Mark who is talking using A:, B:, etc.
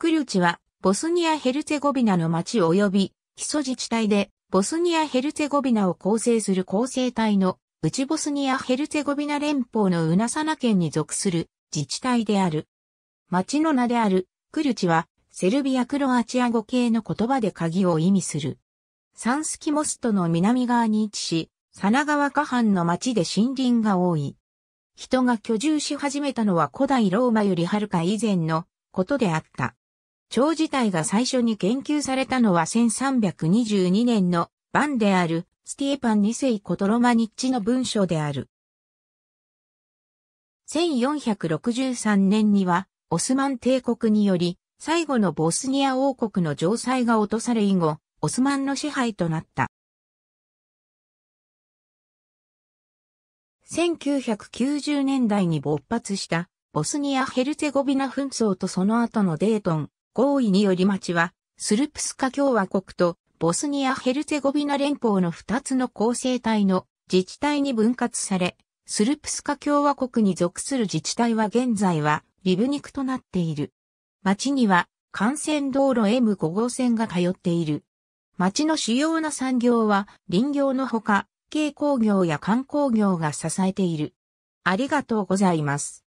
A: クリュチは、ボスニア・ヘルツェゴビナの町及び、基礎自治体で、ボスニア・ヘルツェゴビナを構成する構成体の、内ボスニア・ヘルツェゴビナ連邦のウナサナ県に属する自治体である。町の名である、クリュチは、セルビア・クロアチア語系の言葉で鍵を意味する。サンスキモストの南側に位置し、サナ川河畔の町で森林が多い。人が居住し始めたのは古代ローマよりはるか以前のことであった。蝶自体が最初に研究されたのは1322年のバンであるスティーパン2世コトロマニッチの文章である。1463年にはオスマン帝国により最後のボスニア王国の城塞が落とされ以後、オスマンの支配となった。1990年代に勃発したボスニア・ヘルツェゴビナ紛争とその後のデートン、合意により町は、スルプスカ共和国とボスニア・ヘルツェゴビナ連邦の2つの構成体の自治体に分割され、スルプスカ共和国に属する自治体は現在はリブニクとなっている。町には幹線道路 M5 号線が通っている。町の主要な産業は林業のほか、軽工業や観光業が支えてい
B: る。ありがとうございます。